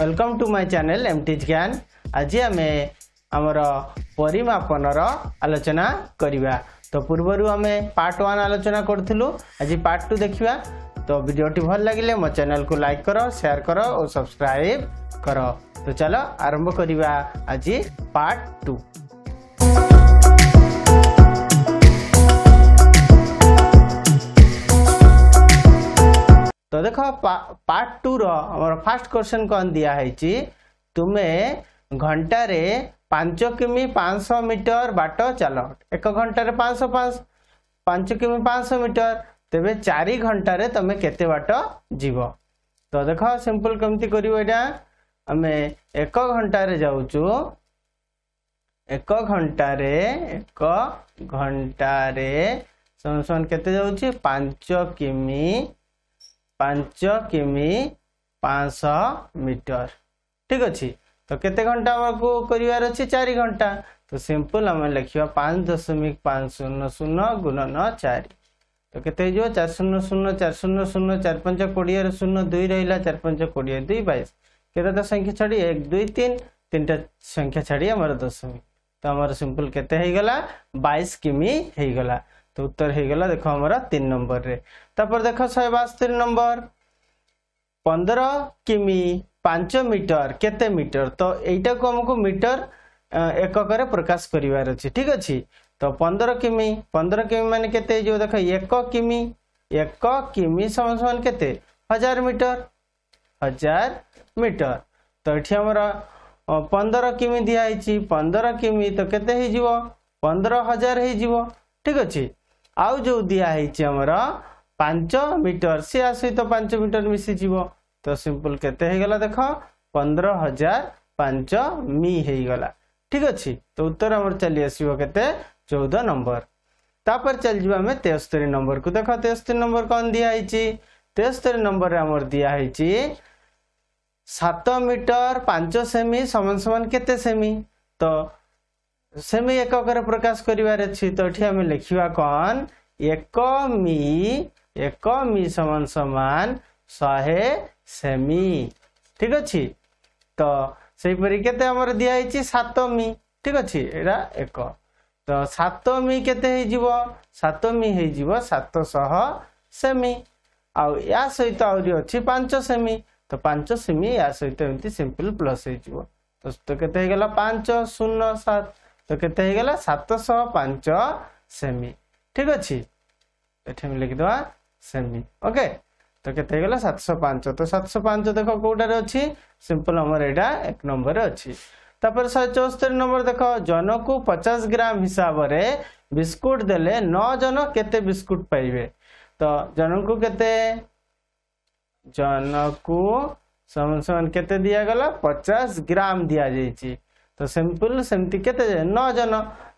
welcome to my channel M T Gyan ଆଜି ଆମେ ଆମର ପରିମାପନର ଆଲୋଚନା କରିବା ତ ପୂର୍ବରୁ ଆମେ ପାର୍ଟ ୱାନ୍ ଆଲୋଚନା କରୁଥିଲୁ ଆଜି ପାର୍ଟ ଟୁ ଦେଖିବା ତ ଭିଡ଼ିଓଟି ଭଲ ଲାଗିଲେ ମୋ ଚ୍ୟାନେଲ୍କୁ ଲାଇକ୍ କର ସେୟାର କର ଓ ସବସ୍କ୍ରାଇବ୍ କର ତ ଚାଲ ଆରମ୍ଭ କରିବା ଆଜି ପାର୍ଟ ଟୁ तो देख पार्ट टू रमर फास्ट क्वेश्चन कौन दिया है तुम्हें घंटारे पांच किमी पाँच मीटर बाट चल तो एक घंटार पाँच पांच पाँच किमी पाँच मीटर तेरे चारि घंटार तुम केत बाट जीव तो देख सिंपल कमी कर आम एक घंटार जाऊचु एक घंटार एक घंटार समान समान के पाँच किमी পাঁচ কিমি পাঁচশহ মিটর ঠিক আছে তো কেতে ঘন্টা আমাকে করিবার আছে চারি ঘন্টা তো সিম্পল আমি লিখবা পাঁচ দশমিক পাঁচ শূন্য শূন্য গুণন চারি তো কেতে হয়ে যাব চার শূন্য শূন্য চার শূন্য শূন্য চার পাঁচ কোড়িয়ে শূন্য দুই রহলা চার পাঁচ কোড়িয়ে দুই বাইশ কেতেটা সংখ্যা ছাড়ি এক দুই তিন তিনটা সংখ্যা ছাড়ি আমার দশমিক তো আমার সিম্পল কেতে হয়ে গলা বাইশ কিমি হয়ে গলা तो उत्तर गला देख आम तीन नंबर रे तापर देख शहे नंबर पंद्रह किमी पांच मीटर केते मीटर तो यही को आमको मीटर एकक प्रकाश कर ठीक अच्छे तो पंद्रह किमी पंद्रह किमी मान के जो देख एक किमी एक किमी समान समान के हजार मीटर हजार मीटर तो ये आम पंद्रह किमी दिखाई पंद्रह किमी तो केते पंद्रह हजार हो ठीक अच्छे ଆଉ ଯେଉଁ ଦିଆହେଇଛି ଆମର ପାଞ୍ଚ ମିଟର ସେ ଆ ସହିତ ପାଞ୍ଚ ମିଟର ମିଶିଯିବ ତ ସିମ୍ପଲ କେତେ ହେଇଗଲା ଦେଖ ପନ୍ଦର ହଜାର ପାଞ୍ଚ ମି ହେଇଗଲା ଠିକ ଅଛି ତ ଉତ୍ତର ଆମର ଚାଲି ଆସିବ କେତେ ଚଉଦ ନମ୍ବର ତାପରେ ଚାଲିଯିବ ଆମେ ତେସ୍ତରୀ ନମ୍ବରକୁ ଦେଖ ତେସ୍ତରୀ ନମ୍ବର କ'ଣ ଦିଆହେଇଛି ତେସ୍ତରୀ ନମ୍ବରରେ ଆମର ଦିଆହେଇଛି ସାତ ମିଟର ପାଞ୍ଚ ସେମି ସମାନ ସମାନ କେତେ ସେମି ତ ସେମି ଏକକରେ ପ୍ରକାଶ କରିବାର ଅଛି ତ ଏଠି ଆମେ ଲେଖିବା କ'ଣ ଏକ ମି ଏକ ମି ସମାନ ସମାନ ଶହେ ସେମି ଠିକ ଅଛି ତ ସେହିପରି କେତେ ଆମର ଦିଆହେଇଛି ସାତ ମି ଠିକ ଅଛି ଏଇଟା ଏକ ତ ସାତ ମି କେତେ ହେଇଯିବ ସାତ ମି ହେଇଯିବ ସାତଶହ ସେମି ଆଉ ୟା ସହିତ ଆହୁରି ଅଛି ପାଞ୍ଚ ସେମି ତ ପାଞ୍ଚ ସେମି ୟା ସହିତ ଏମିତି ସିମ୍ପଲ ପ୍ଲସ୍ ହେଇଯିବ ତ କେତେ ହେଇଗଲା ପାଞ୍ଚ ଶୂନ ସାତ তো কেতে হয়ে সাতশহ পাঁচ সেমি ঠিক আছে এটি আমি লিখিদেওয়া সেমি ওকে তো কেতে হয়ে সাতশো পাঁচ তো সাতশো পাঁচ দেখ কোটার অছি সিম্পল আমার এটা এক নম্বরে অছি তাপরে শহে চৌস্তরি নম্বর দেখ জনকু পচাশ গ্রাম হিসাবরে বিস্কুট দেলে ন জন কেতে বিস্কুট পাইবে তো জনকু কেতে জনকু সমান সমান কেতে দিয়াগলা পচাশ গ্রাম দিয়া যাইছি तो सिंपल सेमती के नौ जन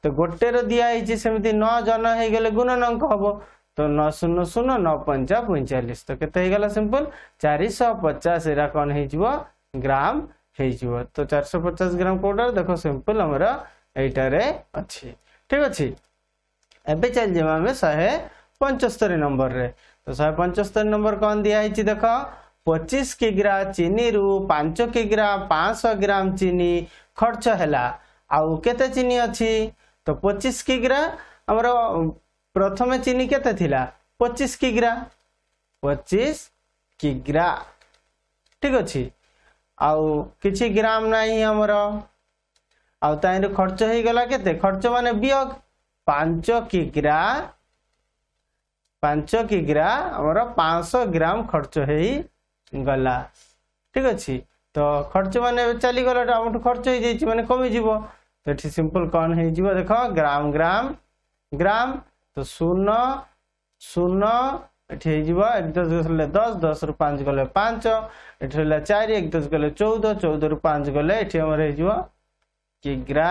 तो गोटे दिखाई सेमती नौ जन हो गुणन अंक हम तो नौ शून्य शून नौ पंचा पैंचाश तो केगला सिंपल चार शह पचास एरा कौन हो ग्राम हो तो चार शह पचास ग्राम कौटा देख सिंपल आमर यटार अच्छी ठीक अच्छे एवं चल जाए शहे पंचस्तरी नंबर रे तो शहे पंचस्तरी नंबर कौन दिखाई देख ପଚିଶ କିଗ୍ରା ଚିନିରୁ ପାଞ୍ଚ କିଗ୍ରା ପାଞ୍ଚଶହ ଗ୍ରାମ ଚିନି ଖର୍ଚ୍ଚ ହେଲା ଆଉ କେତେ ଚିନି ଅଛି ତ ପଚିଶ କିଗ୍ରା ଆମର ପ୍ରଥମେ ଚିନି କେତେ ଥିଲା ପଚିଶ କିଗ୍ରା ପଚିଶ କିଗ୍ରା ଠିକ ଅଛି ଆଉ କିଛି ଗ୍ରାମ ନାହିଁ ଆମର ଆଉ ତାହିଁରେ ଖର୍ଚ୍ଚ ହେଇଗଲା କେତେ ଖର୍ଚ୍ଚ ମାନେ ବିୟୋଗ ପାଞ୍ଚ କିଗ୍ରା ପାଞ୍ଚ କିଗ୍ରା ଆମର ପାଞ୍ଚଶହ ଗ୍ରାମ ଖର୍ଚ୍ଚ ହେଇ ଗଲା ঠিক ଅଛି ତ ଖର୍ଚ୍ଚ ମାନେ ଚାଲିଗଲା ଆମଠୁ ଖର୍ଚ୍ଚ ହେଇଯାଇଛି ମାନେ କମିଯିବ ତ ଏଠି ସିମ୍ପଲ୍ କ'ଣ ହେଇଯିବ ଦେଖ ଗ୍ରାମ ଗ୍ରାମ ଗ୍ରାମ ତ ଶୂନ ଶୂନ ଏଠି ହେଇଯିବ ଏକ ଦଶ ଗଲେ ଦଶ ଦଶରୁ ପାଞ୍ଚ ଗଲେ ପାଞ୍ଚ ଏଠି ରହିଲା ଚାରି ଏକ ଦଶ ଗଲେ ଚଉଦ ଚଉଦରୁ ପାଞ୍ଚ ଗଲେ ଏଠି ଆମର ହେଇଯିବ କିଗ୍ରା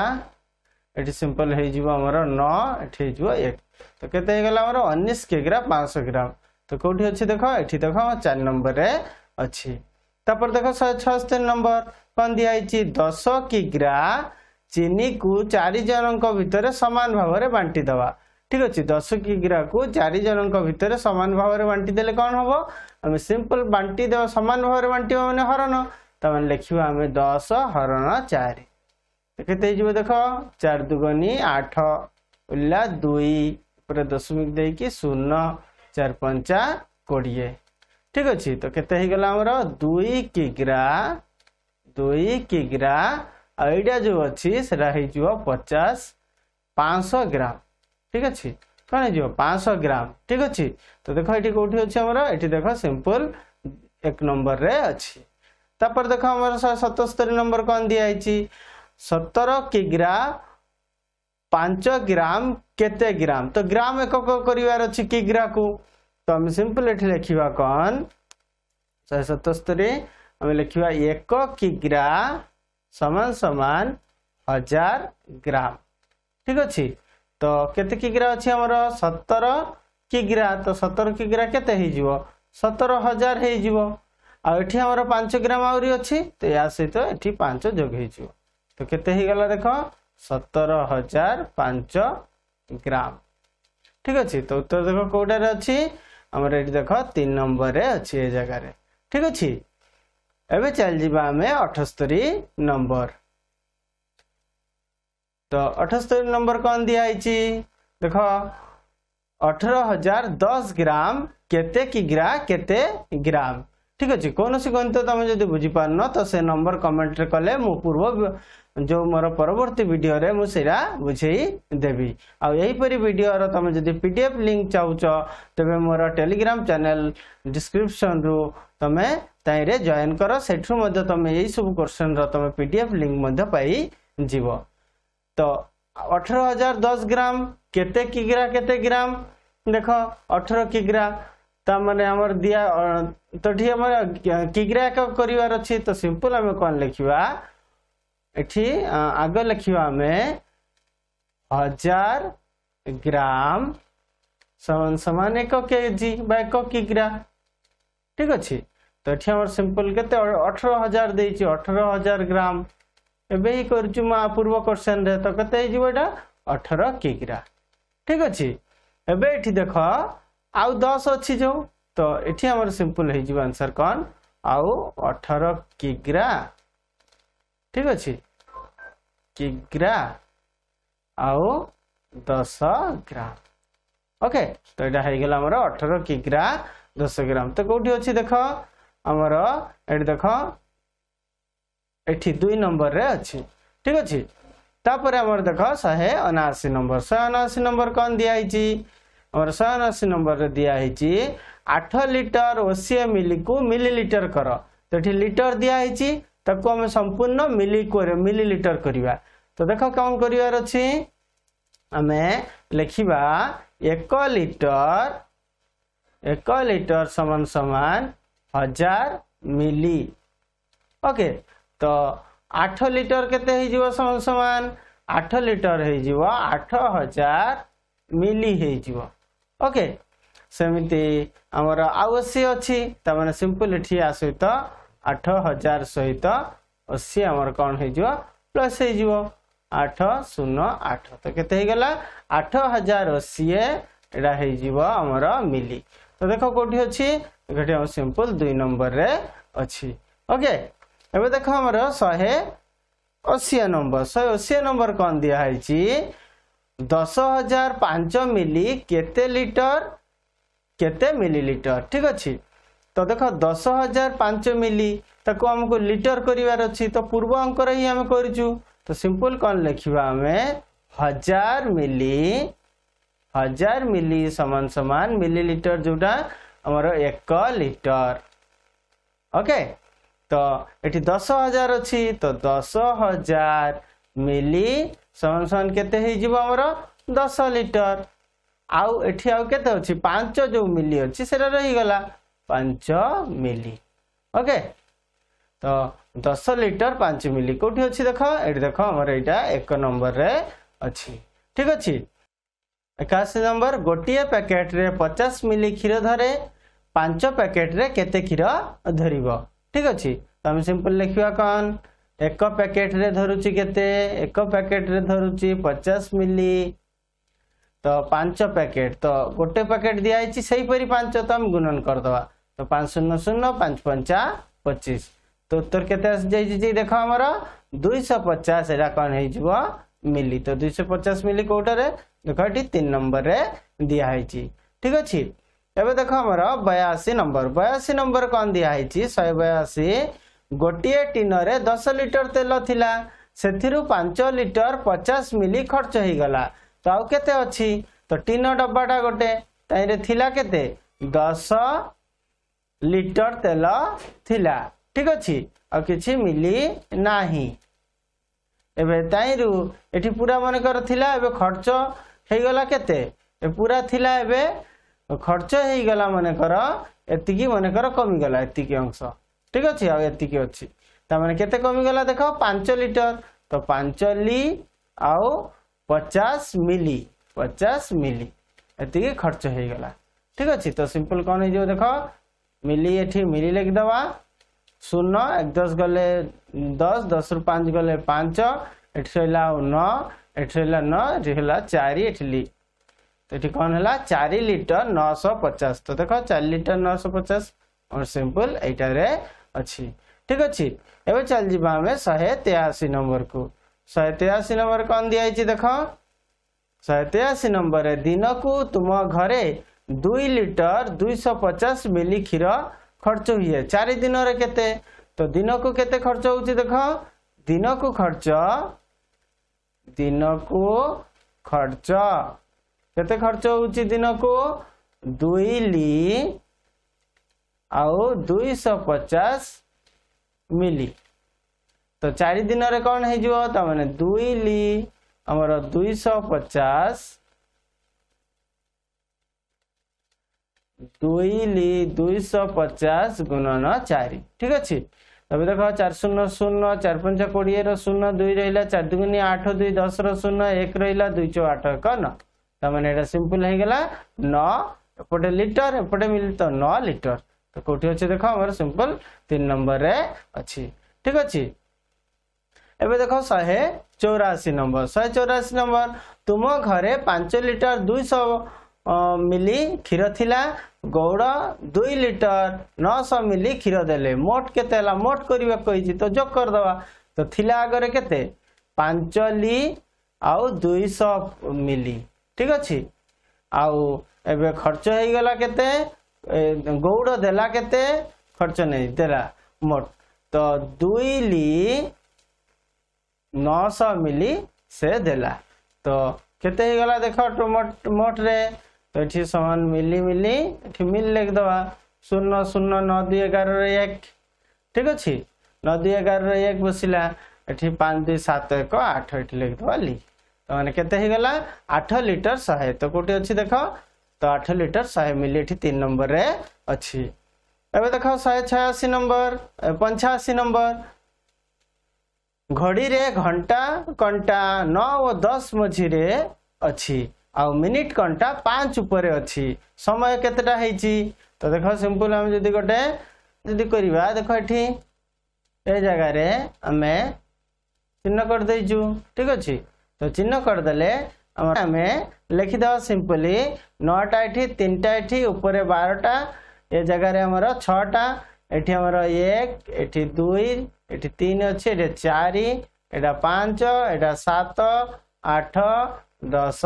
ଏଠି ସିମ୍ପଲ୍ ହେଇଯିବ ଆମର ନଅ ଏଠି ହେଇଯିବ ଏକ ତ କେତେ ହେଇଗଲା ଆମର ଉଣେଇଶ ଗ୍ରା ପାଞ୍ଚଶହ ଗ୍ରାମ ତ କେଉଁଠି ଅଛି ଦେଖ ଏଠି ଦେଖ ଚାରି ନମ୍ବରରେ ଅଛି ତାପରେ ଦେଖ ଶହେ ଛଅସ୍ତରୀ ନମ୍ବର କଣ ଦିଆହେଇଛି ଦଶ କିଗ୍ରା ଚିନିକୁ ଚାରି ଜଣଙ୍କ ଭିତରେ ସମାନ ଭାବରେ ବାଣ୍ଟି ଦବା ଠିକ ଅଛି ଦଶ କିଗ୍ରାକୁ ଚାରି ଜଣଙ୍କ ଭିତରେ ସମାନ ଭାବରେ ବାଣ୍ଟି ଦେଲେ କଣ ହବ ଆମେ ସିମ୍ପଲ ବାଣ୍ଟି ଦେବା ସମାନ ଭାବରେ ବାଣ୍ଟିବା ମାନେ ହରଣ ତାମାନେ ଲେଖିବା ଆମେ ଦଶ ହରଣ ଚାରି କେତେ ହେଇଯିବ ଦେଖ ଚାରି ଦୁଗୁନୀ ଆଠ ଉଲ୍ଲା ଦୁଇ ଉପରେ ଦଶମିକ ଦେଇକି ଶୂନ ଚାରି ପଞ୍ଚା କୋଡ଼ିଏ ठीक अच्छे तो के दुई किग्रा दुई किग्रा आईडिया जो अच्छी से पचास पांच ग्राम ठीक अच्छे कौन जो पांच ग्राम ठीक अच्छे तो देख ये कौटि अच्छे ये देख सिंपल एक नंबर रे अच्छी देख आम सतस्तरी नंबर कौन दिखाई सतर किग्रा पांच ग्राम केते ग्राम तो ग्राम एकक करार अच्छी किग्रा को ତ ଆମେ ସିମ୍ପଲ୍ ଏଠି ଲେଖିବା କ'ଣ ଶହେ ସତସ୍ତରୀ ଆମେ ଲେଖିବା ଏକ କିଗ୍ରା ସମାନ ସମାନ ହଜାର ଗ୍ରାମ ଠିକ ଅଛି ତ କେତେ କିଗ୍ରା ଅଛି ଆମର ସତର କିଗ୍ରା ତ ସତର କିଗ୍ରା କେତେ ହେଇଯିବ ସତର ହଜାର ହେଇଯିବ ଆଉ ଏଠି ଆମର ପାଞ୍ଚ ଗ୍ରାମ ଆହୁରି ଅଛି ତ ଏହା ସହିତ ଏଠି ପାଞ୍ଚ ଯୋଗ ହେଇଯିବ ତ କେତେ ହେଇଗଲା ଦେଖ ସତର ହଜାର ପାଞ୍ଚ ଗ୍ରାମ ଠିକ ଅଛି ତ ଉତ୍ତର ଦେଖ କୋଉଟାରେ ଅଛି ଆମର ଏଠି ଦେଖ ତିନି ନମ୍ବରରେ ଅଛି ଏ ଜାଗାରେ ଠିକ ଅଛି ଏବେ ଚାଲିଯିବା ଆମେ ଅଠସ୍ତରୀ ନମ୍ବର ତ ଅଠସ୍ତରୀ ନମ୍ବର କ'ଣ ଦିଆହେଇଛି ଦେଖ ଅଠର ହଜାର ଦଶ ଗ୍ରାମ କେତେ କିଗ୍ରା କେତେ ଗ୍ରାମ ঠিক আছে কোণী গণিত তুমি যদি বুঝিপার তো সে নম্বর কমেন্টরে কলে মু পূর্ব যে মোর পরবর্তী ভিডিওরে মু সেটা বুঝাই দেবি আইপরি ভিডিওর তুমি যদি পিডিএফ লিঙ্ক চাউছ তবে মোর টেলিগ্রাম চ্যানেল ডিসক্রিপশন রু তুমি তাইরে জয়েন কর সেঠু মধ্যে তুমি এই সব কোশ্চেন তুমি পিডিএফ লিঙ্ক মধ্যে পাই যাব তো অঠর হাজার দশ গ্রাম কেতে কিগ্রা কেতে গ্রাম দেখ অঠর কিগ্রা ताने दिया तो किग्रह कर सीम्पल आम कौन लिखा आग लिखा आम हजार ग्राम समान समान एक के जी किग्रा ठीक अच्छे तो ये सीम्पल के अठर हजार दे अठर हजार ग्राम एवं ही कर पूर्व क्वेश्चन तो कते अठर किग्रा ठीक अच्छे एवं देखो आउ दस अच्छी जो तो ये आम सिंपल हो आंसर कौन आउ अठर किग्रा ठीक अच्छे किग्रा आउ दस ग्राम ओके तो यहाँ हो गल अठर किग्रा दस ग्राम तो कौटी अच्छी देख आमर ये देख ये दुई नंबर रे अच्छे ठीक अच्छे तापर आमर देख शहे अनाशी नंबर शहे अनाशी नंबर कौन दिखाई रसायन नंबर दिखाई आठ लिटर ओसी मिली को मिली लिटर कर तो ये लिटर दिखाई आम संपूर्ण मिली को मिली लिटर करवा तो देख कौन कर लिखा एक लिटर एक लिटर समान समान हजार मिली ओके तो आठ लिटर केते ही जीवो समान समान आठ लिटर ही आठ हजार मिली ही ଓକେ ସେମିତି ଆମର ଆଉ ଅଶୀ ଅଛି ତାମାନେ ସିମ୍ପଲ ଏଠି ଆ ସହିତ ଆଠ ହଜାର ସହିତ ଅଶୀ ଆମର କ'ଣ ହେଇଯିବ ପ୍ଲସ୍ ହେଇଯିବ ଆଠ ଶୂନ ଆଠ ତ କେତେ ହେଇଗଲା ଆଠ ହଜାର ଅଶୀ ଏଇଟା ହେଇଯିବ ଆମର ମିଲି ତ ଦେଖ କେଉଁଠି ଅଛି ଏଠି ଆମ ସିମ୍ପଲ ଦୁଇ ନମ୍ବରରେ ଅଛି ଓକେ ଏବେ ଦେଖ ଆମର ଶହେ ଅଶିଆ ନମ୍ବର ଶହେ ଅଶିଆ ନମ୍ବର କ'ଣ ଦିଆହେଇଛି दस हजार पांच मिली केते लिटर केते मिलीलिटर ठीक अच्छे तो देख दस हजार पांच मिली ताको आमको लिटर करार अच्छी तो पूर्व अंक ही आम कर तो सिंपल कौन लिखा आम हजार मिली हजार मिली समान सामान मिलीलिटर जोटा आमर एक लिटर ओके तो ये दस हजार अच्छी तो दस हजार मिली सामान सहन के दस लिटर आठ अच्छे पांच जो मिली अच्छे रहीगला पांच मिली ओके तो दस लिटर पांच मिली कौटी अच्छी देख ये देख आमर यहाँ एक नंबर रे अच्छी ठीक अच्छे एकाशी नंबर गोटे पैकेट रे पचास मिली क्षीर धरे पांच पैकेट रे केते क्षीर धरव ठीक अच्छे तो सिंपल लिखा कौन एक पैकेट रे धरुची के एक पैकेट रे धरुची पचास मिली तो पांच पैकेट तो गोटे पैकेट दिखाई से हीपरी पांच तो आम गुणन तो दवा शून्य शून्य 5 पंचा पचीस तो उत्तर के देख आम जी पचास हमर कौन हो मिली तो पचास मिली कोटा देख ये तीन नंबर रे दिया ठीक अच्छे एवं देख हमर बयासी नंबर बयासी नंबर कौन दिखाई शहे बयासी ଗୋଟିଏ ଟିନରେ ଦଶ ଲିଟର ତେଲ ଥିଲା ସେଥିରୁ ପାଞ୍ଚ ଲିଟର ପଚାଶ ମିଲି ଖର୍ଚ୍ଚ ହେଇଗଲା ତ ଆଉ କେତେ ଅଛି ତ ଟିନ ଡବାଟା ଗୋଟେ ତାହିଁରେ ଥିଲା କେତେ ଦଶ ଲିଟର ତେଲ ଥିଲା ଠିକ ଅଛି ଆଉ କିଛି ମିଲି ନାହିଁ ଏବେ ତାହିଁରୁ ଏଠି ପୁରା ମନେକର ଥିଲା ଏବେ ଖର୍ଚ୍ଚ ହେଇଗଲା କେତେ ଏ ପୁରା ଥିଲା ଏବେ ଖର୍ଚ୍ଚ ହେଇଗଲା ମନେକର ଏତିକି ମନେକର କମିଗଲା ଏତିକି ଅଂଶ ঠিক ଅଛି ଆଉ ଏତିକି ଅଛି ତାମାନେ କେତେ କମିଗଲା ଦେଖ ପାଞ୍ଚ ଲିଟର ତ ପାଞ୍ଚ ଲି ଆଉ ପଚାଶ ମିଲି ପଚାଶ ମିଲି ଏତିକି ଖର୍ଚ୍ଚ ହେଇଗଲା ଠିକ ଅଛି ତ ସିମ୍ପଲ୍ କ'ଣ ହେଇଯିବ ଦେଖ ମିଲି ଏଠି ମିଲି ଲେଖିଦେବା শূন্য এক দশ গলে দশ দশ রু পাঁচ গলে পাঁচ এটি রহলা ন এটি রহলা ন এটি হল চারি এটি লি এটি কম হল চারি লিটর নশ পচাশ তো দেখ চারি লিটর নশ পচাশ সিম্পল এইটারে अच्छी ठीक अच्छे एवं चल जाए शहे तेयासी नंबर को शहे तेयासी नंबर कौन दिखाई देख शहे तेयासी नंबर दिन को तुम घरे दुई लिटर दुईश पचास मिली क्षीर खर्च हुए चार दिन रेते तो दिन को कते खर्च हो देख दिन को खर्च दिन को खर्च कते खर्च हो दिन को दुई ली आईश मिली तो चार दिन कौन है मैंने दुई ली आमर दुईश पचास दुई ली दुईश पचास गुणन चार ठीक अच्छे तब देख चार शून्य शून्य चार पंच कोड़े रून्य दुई रहा चार दुगुनि आठ दुई दस रून एक रहा दुई चौ आठ एक न तो मैंने सिंपल हो गला नपटे लिटर एपटे मिल तो न लिटर তো কোটি অছি দেখ আমার সিম্পল তিন নম্বরে অছি ঠিক আছে এবে দেখ শহে চৌরাশি নম্বর শহে চৌরাশি নম্বর তুম ঘরে পাঁচ লিটর দুইশ মিলি ক্ষীর লা গৌড় দুই লিটর নশ মিলি ক্ষীর দেলে মোট কেতে হল মোট করা কইছি তো যোগ করদবা তো লা আগরে কেতে পাঁচ লি আউ দুইশ মিলি ঠিক আছে আউ এবে খরচ হয়ে গলা কেতে ଗଉଡ଼ ଦେଲା କେତେ ଖର୍ଚ୍ଚ ନେଇ ଦେଲା ମୋଟ ତ ଦୁଇ ଲି ନଅଶହ ମିଲି ସେ ଦେଲା ତ କେତେ ହେଇଗଲା ଦେଖ ମୋଟରେ ତ ଏଠି ସମାନ ମିଲି ମିଲି ଏଠି ମିଲି ଲେଖିଦେବା শূন্য শূন্য ন দুই এগারোর এক ঠিক আছে ন দুই এগারোর এক বসিলা এটি পাঁচ দুই সাত এক আঠ এটি লিখিদেবা লি তো মানে কেতে হয়ে গলা আঠ লিটর শহে তো কোটি অছি দেখ তো আঠ লিটর ଶହେ ମିଲି ଏଠି ତିନି ନମ୍ବରରେ ଅଛି ଏବେ ଦେଖ ଶହେ ଛୟାଅଶୀ ନମ୍ବର ପଞ୍ଚାଅଶୀ ନମ୍ବର ଘଡ଼ିରେ ଘଣ୍ଟା କଣ୍ଟା ନଅ ଓ ଦଶ ମଝିରେ ଅଛି ଆଉ ମିନିଟ୍ କଣ୍ଟା ପାଞ୍ଚ ଉପରେ ଅଛି ସମୟ କେତେଟା ହେଇଛି ତ ଦେଖ ସିମ୍ପଲ୍ ଆମେ ଯଦି ଗୋଟେ ଯଦି କରିବା ଦେଖ ଏଠି ଏ ଜାଗାରେ ଆମେ ଚିହ୍ନ କରିଦେଇଛୁ ଠିକ୍ ଅଛି ତ ଚିହ୍ନ କରିଦେଲେ ଆମେ ଲେଖିଦେବା ସିମ୍ପଲି ନଅଟା ଏଠି ତିନିଟା ଏଠି ଉପରେ ବାରଟା ଏ ଜାଗାରେ ଆମର ଛଅଟା ଏଠି ଆମର ଏକ ଏଠି ଦୁଇ ଏଠି ତିନି ଅଛି ଏଠି ଚାରି ଏଇଟା ପାଞ୍ଚ ଏଇଟା ସାତ ଆଠ ଦଶ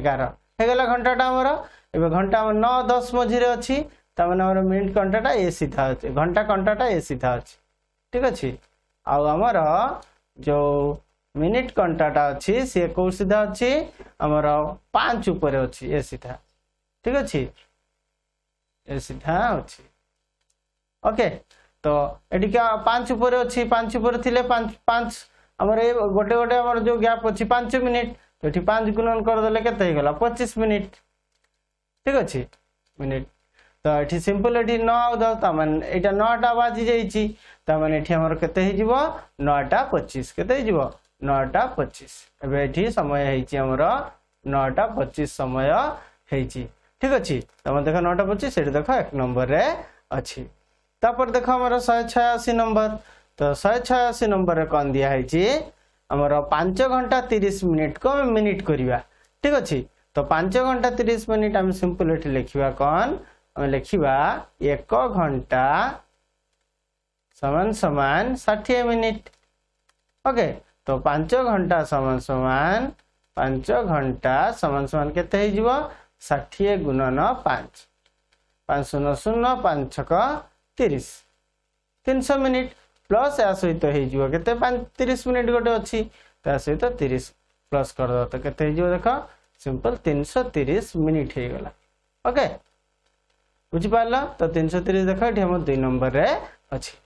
ଏଗାର ହେଇଗଲା ଘଣ୍ଟାଟା ଆମର ଏବେ ଘଣ୍ଟା ଆମର ନଅ ଦଶ ମଝିରେ ଅଛି ତାମାନେ ଆମର ମିନିଟ୍ କଣ୍ଟାଟା ଏ ସିଧା ଅଛି ଘଣ୍ଟା କଣ୍ଟାଟା ଏ ସିଧା ଅଛି ଠିକ୍ ଅଛି ଆଉ ଆମର ଯେଉଁ ମିନିଟ୍ କଣ୍ଟାଟା ଅଛି ସିଏ କେଉଁ ସିଧା ଅଛି ଆମର ପାଞ୍ଚ ଉପରେ ଅଛି ଏ ସିଧା ଠିକ ଅଛି ଏ ସିଧା ଅଛି ଓକେ ତ ଏଠିକି ପାଞ୍ଚ ଉପରେ ଅଛି ପାଞ୍ଚ ଉପରେ ଥିଲେ ପାଞ୍ଚ ପାଞ୍ଚ ଆମର ଏ ଗୋଟେ ଗୋଟେ ଆମର ଯୋଉ ଗ୍ୟାପ୍ ଅଛି ପାଞ୍ଚ ମିନିଟ୍ ତ ଏଠି ପାଞ୍ଚ ଗୁଣନ କରିଦେଲେ କେତେ ହେଇଗଲା ପଚିଶ ମିନିଟ୍ ଠିକ ଅଛି ମିନିଟ୍ ତ ଏଠି ସିମ୍ପଲ ଏଠି ନଅ ଆଉ ଦଶ ତାମାନେ ଏଇଟା ନଅଟା ବାଜି ଯାଇଛି ତାମାନେ ଏଠି ଆମର କେତେ ହେଇଯିବ ନଅଟା ପଚିଶ କେତେ ହେଇଯିବ নটা পঁচিশ এবার এটি সময় হয়েছি আমার নটা পঁচিশ সময় হয়েছি ঠিক আছে তোমার দেখ নটা পঁচিশ সেটি দেখ এক নম্বরে অছি তারপর দেখ আমার শহে ছয়াশি নম্বর তো শহে ছয়াশি নম্বরে কন দিয়া হয়েছি আমার পাঁচ ঘন্টা তিরিশ মিনিট কু আমি মিনিট করা ঠিক আছে তো পাঁচ ঘন্টা তিরিশ মিনিট আমি সিম্পল এটি লিখবা কন আমি লিখবা এক ঘন্টা সমান সমান ষাঠিয়ে মিনিট ওকে तो पांच घंटा समान समान पांच घंटा समान समान के षाठी गुणन पांच पांच शून शून पांच छक तीस तीन शौ मिनिट प्लस या सहित होते तीस मिनिट गोटे अच्छी सहित तीस प्लस करद तो के देख सिंपल तीन सौ तीस मिनिट हो ओके बुझिपार तो तीन सौ तीस देख ये दुई नंबर अच्छी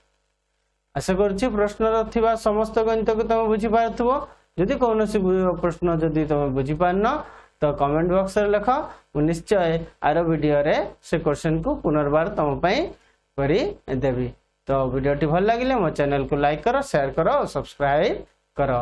আশা করছি প্রশ্নর থাকা সমস্ত গণিতকে তুমি বুঝিপারুব যদি কৌশি প্রশ্ন যদি তুমি বুঝিপারন তো কমেন্ট বক্সরে লেখ মু নিশ্চয় আর ভিডিওরে সে কোশ্চেন কু পুনর্বার তোমায় କରିଦେବି ତ ଭିଡ଼ିଓଟି ଭଲ ଲାଗିଲେ ମୋ ଚ୍ୟାନେଲକୁ ଲାଇକ୍ କର ସେୟାର କର ଆଉ ସବସ୍କ୍ରାଇବ୍ କର